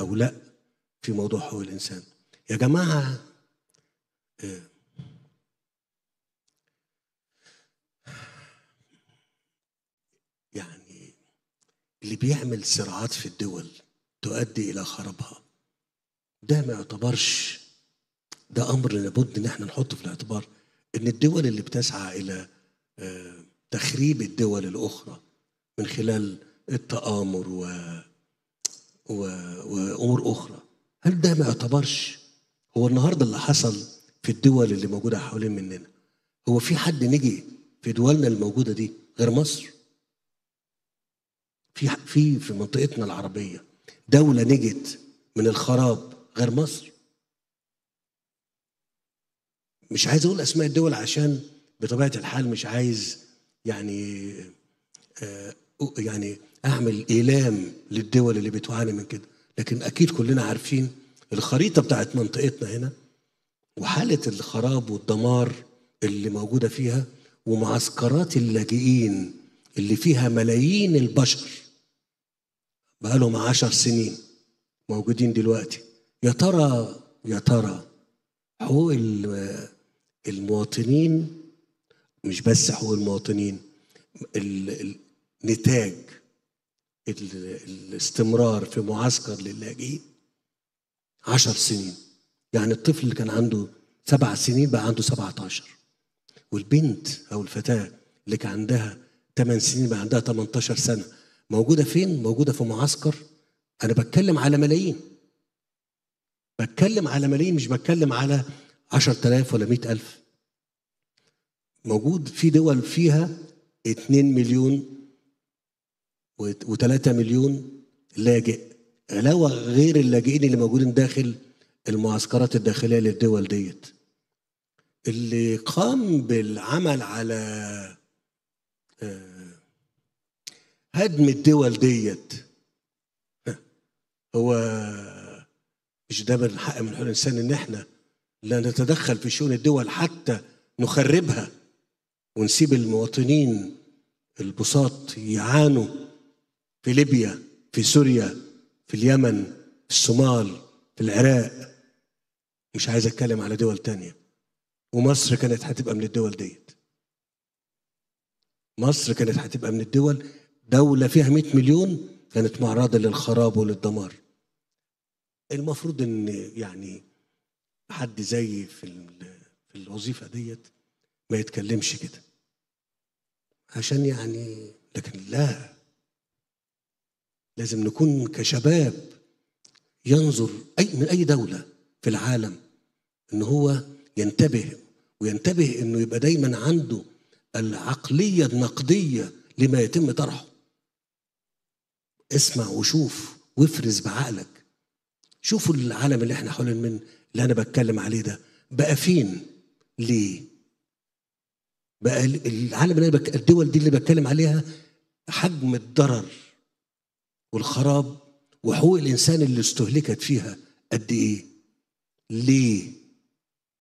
أو لا في موضوع حقوق الإنسان يا جماعة آه، يعني اللي بيعمل صراعات في الدول تؤدي إلى خرابها ده ما يعتبرش ده أمر لابد إن احنا نحطه في الاعتبار إن الدول اللي بتسعى إلى آه، تخريب الدول الأخرى من خلال التآمر و وامور اخرى هل ده ما يعتبرش هو النهارده اللي حصل في الدول اللي موجوده حوالين مننا هو في حد نجي في دولنا الموجوده دي غير مصر في في في منطقتنا العربيه دوله نجت من الخراب غير مصر مش عايز اقول اسماء الدول عشان بطبيعه الحال مش عايز يعني آه، يعني اعمل ايلام للدول اللي بتعاني من كده لكن اكيد كلنا عارفين الخريطه بتاعت منطقتنا هنا وحاله الخراب والدمار اللي موجوده فيها ومعسكرات اللاجئين اللي فيها ملايين البشر بقالهم عشر سنين موجودين دلوقتي يا ترى يا ترى حقوق المواطنين مش بس حقوق المواطنين نتاج الاستمرار في معسكر للاجئين عشر سنين يعني الطفل اللي كان عنده سبع سنين بقى عنده سبعة عشر والبنت أو الفتاة اللي كان عندها ثمان سنين بقى عندها 18 سنة موجودة فين؟ موجودة في معسكر أنا بتكلم على ملايين بتكلم على ملايين مش بتكلم على 10000 ولا 100000 موجود في دول فيها 2 مليون و3 مليون لاجئ علاوه غير اللاجئين اللي موجودين داخل المعسكرات الداخليه للدول ديت اللي قام بالعمل على آه، هدم الدول ديت هو مش ده من حق من حقوق الانسان ان احنا لا نتدخل في شؤون الدول حتى نخربها ونسيب المواطنين البساط يعانوا في ليبيا في سوريا في اليمن في الصومال في العراق مش عايز اتكلم على دول تانية ومصر كانت هتبقى من الدول ديت مصر كانت هتبقى من الدول دولة فيها 100 مليون كانت معرضة للخراب وللدمار المفروض ان يعني حد زي في في الوظيفة ديت ما يتكلمش كده عشان يعني لكن لا لازم نكون كشباب ينظر أي من أي دولة في العالم إن هو ينتبه وينتبه إنه يبقى دايما عنده العقلية النقدية لما يتم طرحه اسمع وشوف وافرز بعقلك شوفوا العالم اللي احنا حوالين من اللي انا بتكلم عليه ده بقى فين ليه بقى العالم اللي انا بك... الدول دي اللي بتكلم عليها حجم الضرر والخراب وحقوق الانسان اللي استهلكت فيها قد ايه ليه